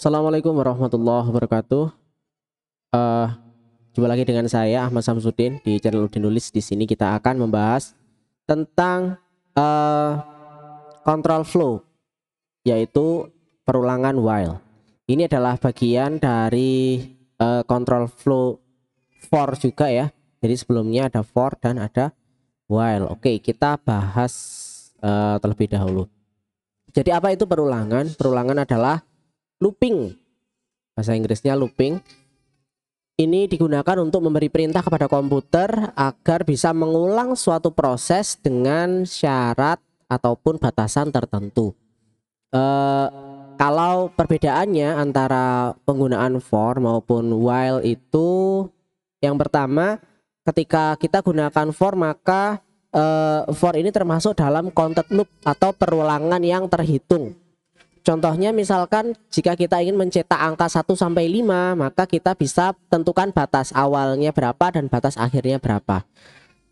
Assalamualaikum warahmatullahi wabarakatuh. Uh, jumpa lagi dengan saya Ahmad Samsudin di channel Udin Nulis. Di sini kita akan membahas tentang uh, control flow, yaitu perulangan while. Ini adalah bagian dari uh, control flow for juga ya. Jadi sebelumnya ada for dan ada while. Oke, okay, kita bahas uh, terlebih dahulu. Jadi apa itu perulangan? Perulangan adalah looping bahasa Inggrisnya looping ini digunakan untuk memberi perintah kepada komputer agar bisa mengulang suatu proses dengan syarat ataupun batasan tertentu. e, kalau perbedaannya antara penggunaan for maupun while itu yang pertama ketika kita gunakan for maka e, for ini termasuk dalam content loop atau perulangan yang terhitung. Contohnya misalkan jika kita ingin mencetak angka 1 sampai 5, maka kita bisa tentukan batas awalnya berapa dan batas akhirnya berapa.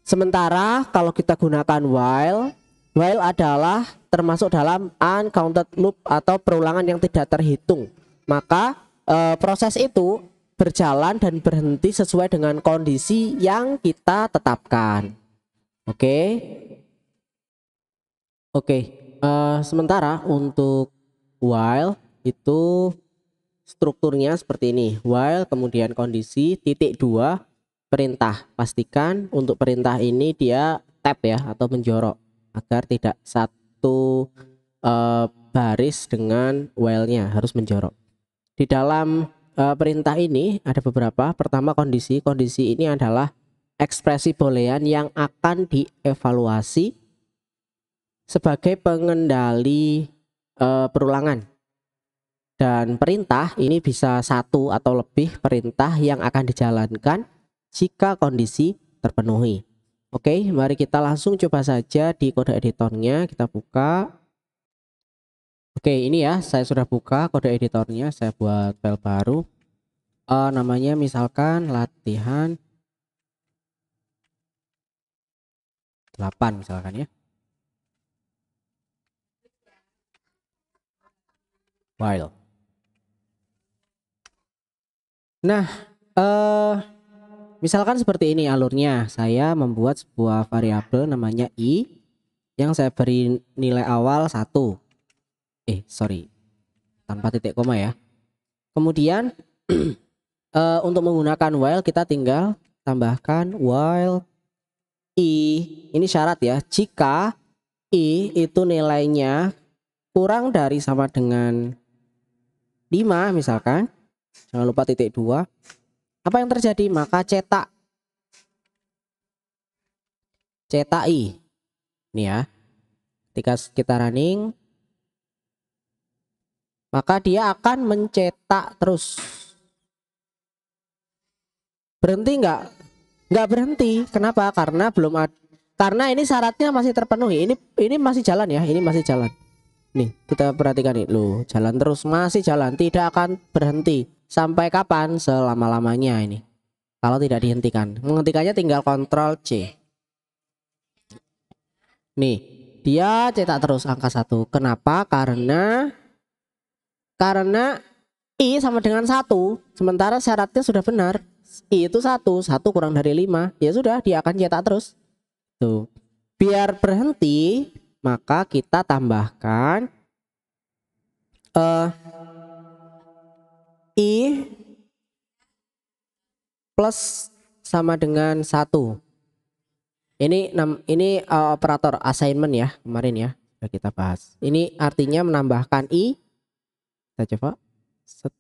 Sementara kalau kita gunakan while, while adalah termasuk dalam uncounted loop atau perulangan yang tidak terhitung. Maka e, proses itu berjalan dan berhenti sesuai dengan kondisi yang kita tetapkan. Oke. Okay? Oke, okay. uh, eh, sementara untuk while itu strukturnya seperti ini. While kemudian kondisi titik dua perintah. Pastikan untuk perintah ini dia tab ya atau menjorok agar tidak satu uh, baris dengan while-nya harus menjorok. Di dalam uh, perintah ini ada beberapa. Pertama kondisi. Kondisi ini adalah ekspresi boolean yang akan dievaluasi sebagai pengendali Eh, perulangan. Dan perintah ini bisa satu atau lebih perintah yang akan dijalankan jika kondisi terpenuhi. Oke, mari kita langsung coba saja di kode editornya kita buka. Oke, ini ya saya sudah buka kode editornya, saya buat file baru. E, namanya misalkan latihan 8 misalkan ya. while. Nah, uh, misalkan seperti ini alurnya. Saya membuat sebuah variabel namanya i yang saya beri nilai awal satu. Eh, sorry, tanpa titik koma ya. Kemudian uh, untuk menggunakan while kita tinggal tambahkan while i ini syarat ya. Jika i itu nilainya kurang dari sama dengan 5 misalkan jangan lupa titik 2 apa yang terjadi maka cetak cetak i ini ya ketika kita running maka dia akan mencetak terus berhenti nggak nggak berhenti kenapa karena belum ada, karena ini syaratnya masih terpenuhi ini ini masih jalan ya ini masih jalan nih kita perhatikan nih loh jalan terus masih jalan tidak akan berhenti sampai kapan selama-lamanya ini kalau tidak dihentikan menghentikannya tinggal kontrol C nih dia cetak terus angka satu kenapa karena karena I sama dengan satu sementara syaratnya sudah benar I itu satu satu kurang dari lima ya sudah dia akan cetak terus tuh biar berhenti maka kita tambahkan uh, i plus sama dengan satu. Ini ini uh, operator assignment ya kemarin ya sudah kita bahas. Ini artinya menambahkan i. Kita coba set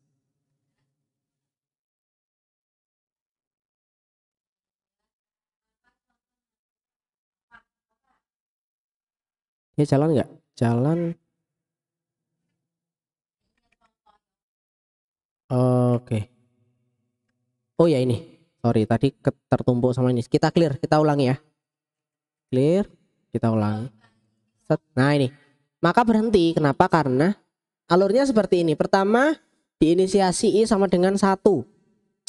ya jalan nggak jalan oke okay. oh ya ini sorry tadi tertumpuk sama ini kita clear kita ulangi ya clear kita ulangi Set. nah ini maka berhenti kenapa karena alurnya seperti ini pertama diinisiasi i sama dengan satu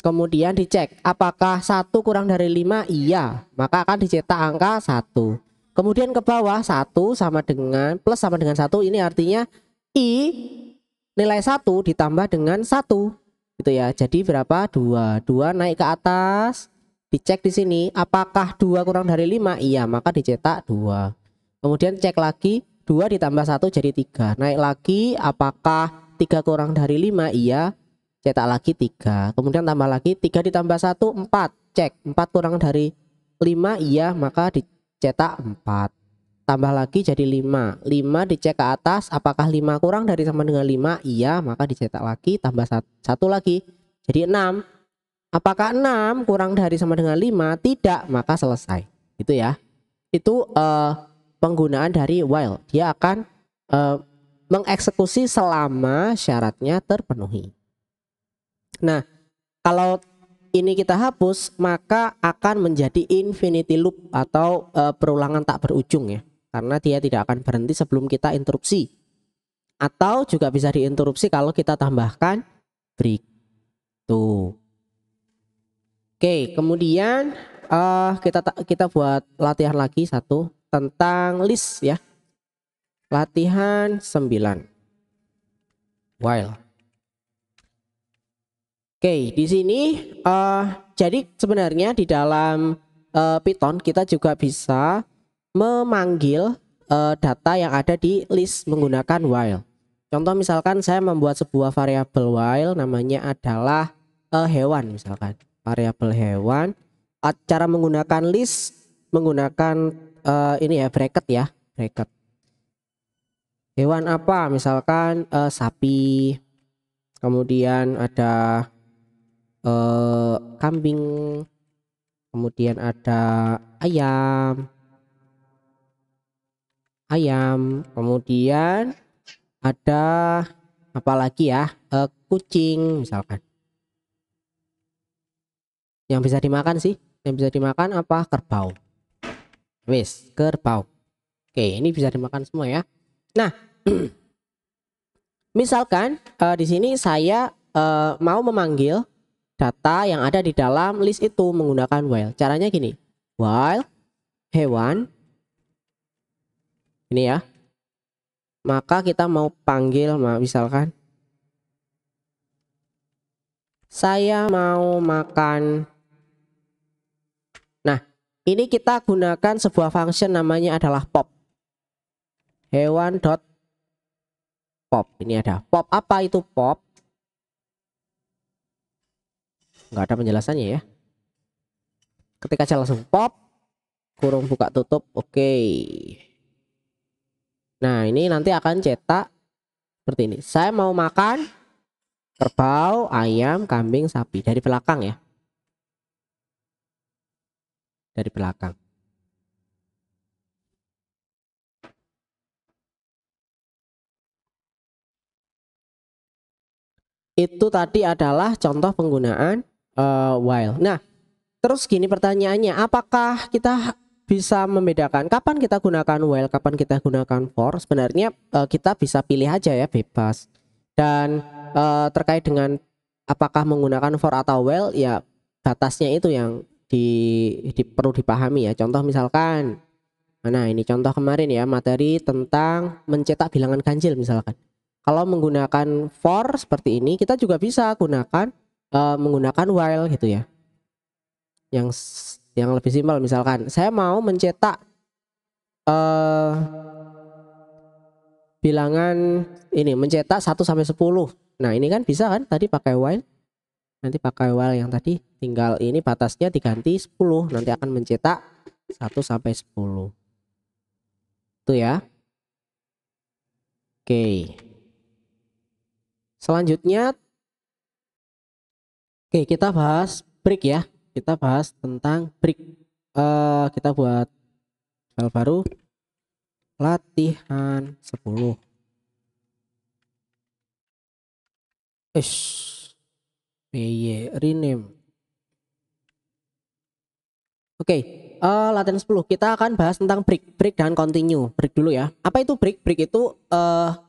kemudian dicek apakah satu kurang dari 5 iya maka akan dicetak angka satu Kemudian ke bawah 1 sama dengan plus sama dengan 1 ini artinya I nilai 1 ditambah dengan 1 gitu ya. Jadi berapa? 2. 2 naik ke atas. Dicek di sini apakah 2 kurang dari 5? Iya, maka dicetak 2. Kemudian cek lagi 2 ditambah 1 jadi 3. Naik lagi apakah 3 kurang dari 5? Iya, cetak lagi 3. Kemudian tambah lagi 3 ditambah 1 4. Cek 4 kurang dari 5 iya maka di cetak 4 tambah lagi jadi 5 5 dicek ke atas apakah 5 kurang dari sama dengan 5 iya maka dicetak lagi tambah satu lagi jadi 6 apakah 6 kurang dari sama dengan 5 tidak maka selesai itu ya itu uh, penggunaan dari while dia akan uh, mengeksekusi selama syaratnya terpenuhi nah kalau ini kita hapus maka akan menjadi infinity loop atau e, perulangan tak berujung ya karena dia tidak akan berhenti sebelum kita interupsi atau juga bisa diinterupsi kalau kita tambahkan break tuh oke kemudian uh, kita kita buat latihan lagi satu tentang list ya latihan 9 while Oke, di sini uh, jadi sebenarnya di dalam uh, Python kita juga bisa memanggil uh, data yang ada di list menggunakan while. Contoh misalkan saya membuat sebuah variabel while namanya adalah uh, hewan misalkan, variabel hewan. Uh, cara menggunakan list menggunakan uh, ini ya bracket ya, bracket. Hewan apa? Misalkan uh, sapi. Kemudian ada eh, kambing kemudian ada ayam ayam kemudian ada apa lagi ya eh, kucing misalkan yang bisa dimakan sih yang bisa dimakan apa kerbau wis kerbau oke ini bisa dimakan semua ya nah misalkan eh, di sini saya eh, mau memanggil data yang ada di dalam list itu menggunakan while. Caranya gini, while hewan ini ya. Maka kita mau panggil misalkan saya mau makan. Nah, ini kita gunakan sebuah function namanya adalah pop. Hewan dot pop. Ini ada pop apa itu pop? nggak ada penjelasannya ya Ketika aja langsung pop kurung buka tutup oke okay. nah ini nanti akan cetak seperti ini saya mau makan kerbau ayam kambing sapi dari belakang ya dari belakang itu tadi adalah contoh penggunaan uh, while. Nah, terus gini pertanyaannya, apakah kita bisa membedakan kapan kita gunakan while, kapan kita gunakan for? Sebenarnya uh, kita bisa pilih aja ya bebas. Dan uh, terkait dengan apakah menggunakan for atau while, ya batasnya itu yang di, di perlu dipahami ya. Contoh misalkan Nah ini contoh kemarin ya materi tentang mencetak bilangan ganjil misalkan. Kalau menggunakan for seperti ini kita juga bisa gunakan uh, menggunakan while gitu ya yang yang lebih simpel misalkan saya mau mencetak uh, bilangan ini mencetak 1 sampai 10 nah ini kan bisa kan tadi pakai while nanti pakai while yang tadi tinggal ini batasnya diganti 10 nanti akan mencetak 1 sampai 10 itu ya oke selanjutnya Oke, kita bahas break ya. Kita bahas tentang break Uh, kita buat file baru latihan 10. Ish. PY rename. Oke, okay, uh, eh, latihan 10. Kita akan bahas tentang break, break dan continue. Break dulu ya. Apa itu break? Break itu uh,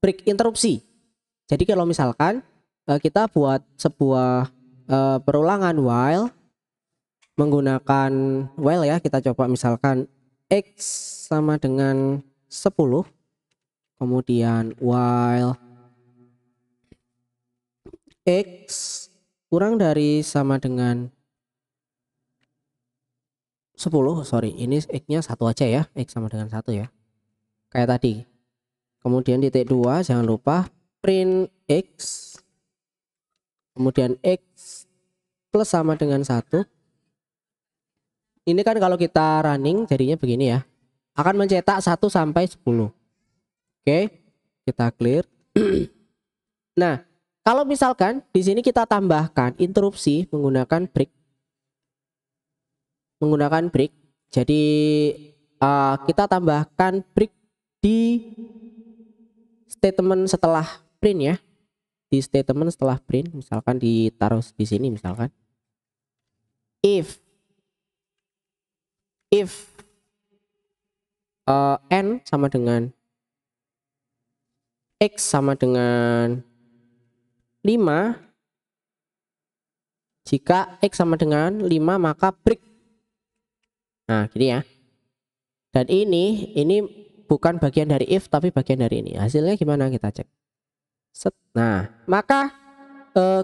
break interupsi. Jadi kalau misalkan Eh, kita buat sebuah uh, perulangan while menggunakan while ya kita coba misalkan x sama dengan 10 kemudian while x kurang dari sama dengan 10 sorry ini x nya satu aja ya x sama dengan satu ya kayak tadi kemudian titik dua jangan lupa print x kemudian X plus sama dengan satu ini kan kalau kita running jadinya begini ya akan mencetak 1 sampai 10 oke kita clear nah kalau misalkan di sini kita tambahkan interupsi menggunakan break menggunakan break jadi uh, kita tambahkan break di statement setelah print ya di statement setelah print misalkan ditaruh di sini misalkan if if uh, n sama dengan x sama dengan 5 jika x sama dengan 5 maka break nah gini ya dan ini ini bukan bagian dari if tapi bagian dari ini hasilnya gimana kita cek Nah, maka eh,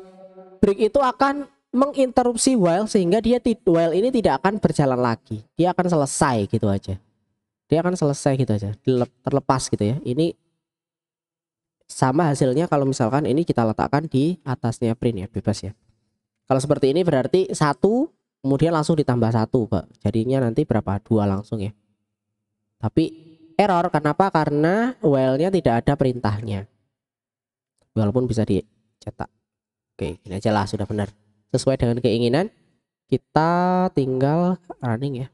break itu akan menginterupsi while sehingga dia while ini tidak akan berjalan lagi. Dia akan selesai gitu aja. Dia akan selesai gitu aja, terlepas gitu ya. Ini sama hasilnya kalau misalkan ini kita letakkan di atasnya print ya, bebas ya. Kalau seperti ini berarti satu kemudian langsung ditambah satu pak jadinya nanti berapa dua langsung ya tapi error kenapa karena while nya tidak ada perintahnya walaupun bisa dicetak oke ini aja lah sudah benar sesuai dengan keinginan kita tinggal running ya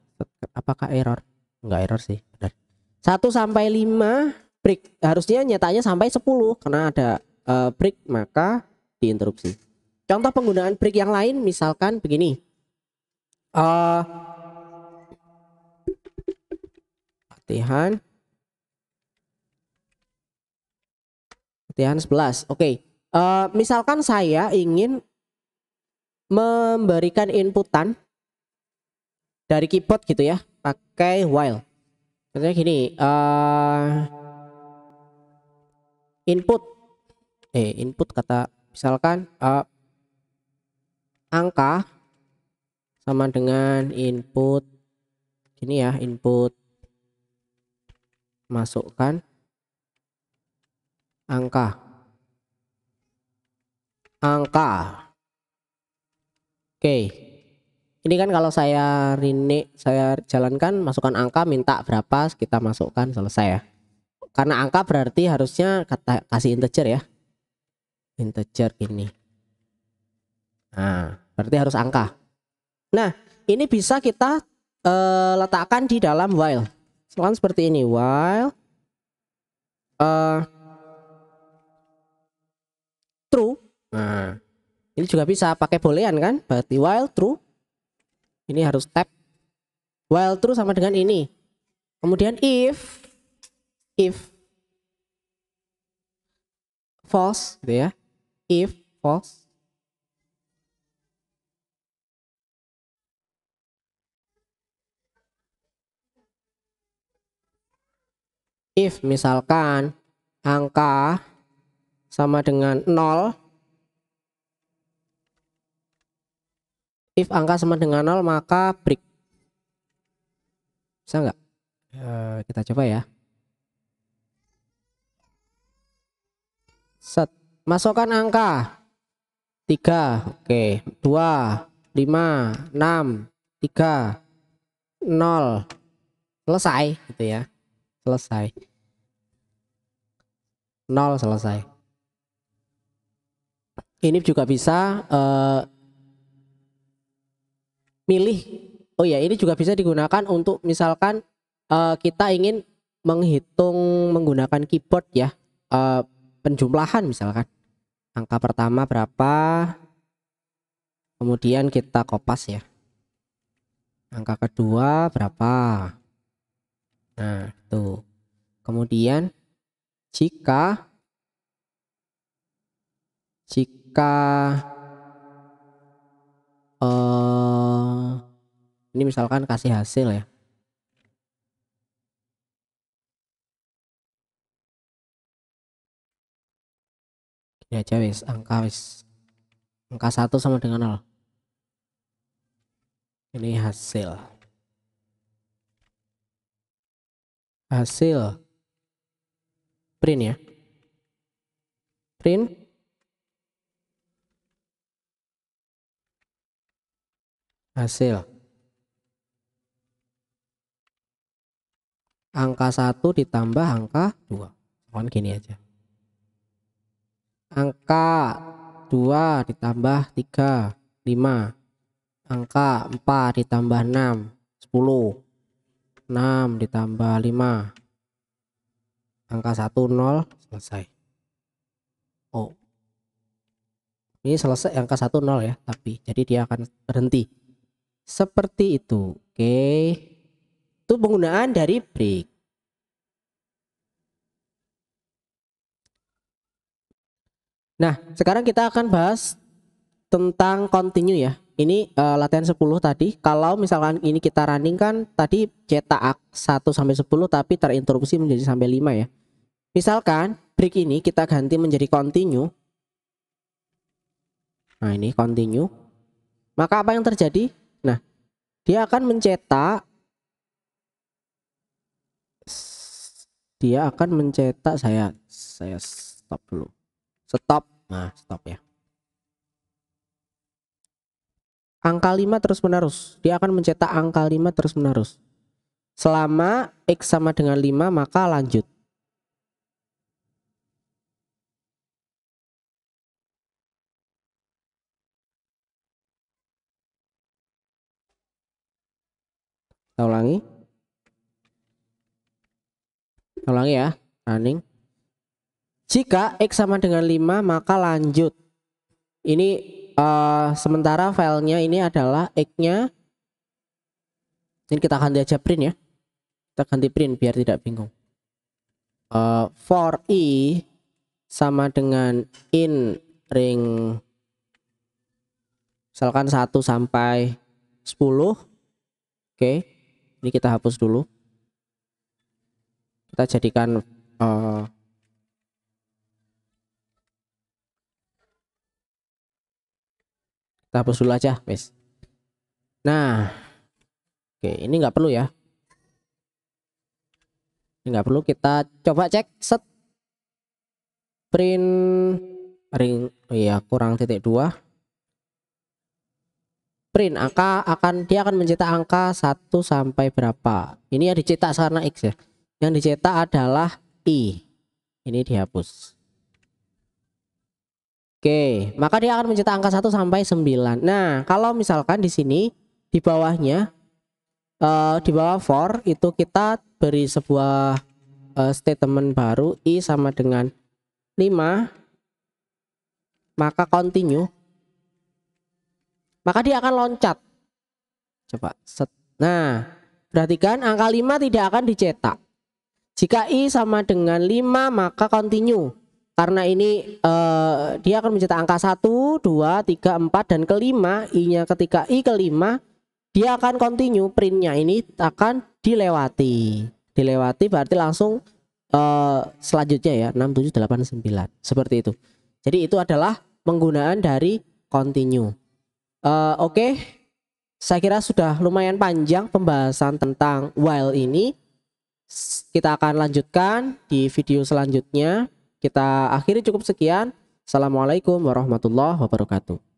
apakah error enggak error sih benar 1 sampai 5 break harusnya nyatanya sampai 10 karena ada uh, break maka diinterupsi contoh penggunaan break yang lain misalkan begini uh, latihan Yohanes ya, 11. Oke. Okay. Uh, eh, misalkan saya ingin memberikan inputan dari keyboard gitu ya, pakai while. Contohnya gini, uh, input eh input kata misalkan uh, angka sama dengan input gini ya, input masukkan angka angka oke ini kan kalau saya rini saya jalankan masukkan angka minta berapa kita masukkan selesai ya karena angka berarti harusnya kata kasih integer ya integer ini nah berarti harus angka nah ini bisa kita uh, letakkan di dalam while Selain seperti ini while uh, true. Nah, ini juga bisa pakai boolean kan? Berarti while true. Ini harus tap. While true sama dengan ini. Kemudian if if false gitu ya. If false if misalkan angka sama dengan 0 if angka sama dengan 0 maka break bisa nggak uh, kita coba ya set masukkan angka 3 oke okay. 2 5 6 3 0 selesai gitu ya selesai 0 selesai ini juga bisa uh, milih oh ya ini juga bisa digunakan untuk misalkan uh, kita ingin menghitung menggunakan keyboard ya uh, penjumlahan misalkan angka pertama berapa kemudian kita kopas ya angka kedua berapa nah tuh kemudian jika jika jika uh, eh, ini misalkan kasih hasil ya ini aja ya, wis angka wis angka satu sama dengan nol ini hasil hasil print ya print hasil angka 1 ditambah angka 2 kan gini aja angka 2 ditambah 3 5 angka 4 ditambah 6 10 6 ditambah 5 angka 1 0 selesai Oh ini selesai angka 1 0 ya tapi jadi dia akan berhenti seperti itu oke okay. itu penggunaan dari break nah sekarang kita akan bahas tentang continue ya ini uh, latihan 10 tadi kalau misalkan ini kita running kan tadi cetak 1 sampai 10 tapi terinterupsi menjadi sampai 5 ya misalkan break ini kita ganti menjadi continue nah ini continue maka apa yang terjadi dia akan mencetak dia akan mencetak saya saya stop dulu stop nah stop ya angka 5 terus menerus dia akan mencetak angka 5 terus menerus selama X sama dengan 5 maka lanjut kita ulangi kita ulangi ya running jika X sama dengan 5 maka lanjut ini uh, sementara filenya ini adalah X nya ini kita ganti aja print ya kita ganti print biar tidak bingung uh, for i sama dengan in ring misalkan 1 sampai 10 oke okay ini kita hapus dulu kita jadikan uh, kita hapus dulu aja wes nah oke ini nggak perlu ya ini nggak perlu kita coba cek set print ring oh iya kurang titik dua print angka akan dia akan mencetak angka 1 sampai berapa ini yang dicetak karena X ya yang dicetak adalah I ini dihapus Oke maka dia akan mencetak angka 1 sampai 9 nah kalau misalkan di sini di bawahnya uh, di bawah for itu kita beri sebuah uh, statement baru I sama dengan 5 maka continue maka dia akan loncat. Coba set. Nah, perhatikan angka 5 tidak akan dicetak. Jika I sama dengan 5 maka continue. Karena ini eh, dia akan mencetak angka 1, 2, 3, 4 dan kelima, I-nya ketika I kelima dia akan continue printnya ini akan dilewati. Dilewati berarti langsung uh, selanjutnya ya 6 7 8 9. Seperti itu. Jadi itu adalah penggunaan dari continue. Eh, oke okay. saya kira sudah lumayan panjang pembahasan tentang while ini kita akan lanjutkan di video selanjutnya kita akhiri cukup sekian assalamualaikum warahmatullahi wabarakatuh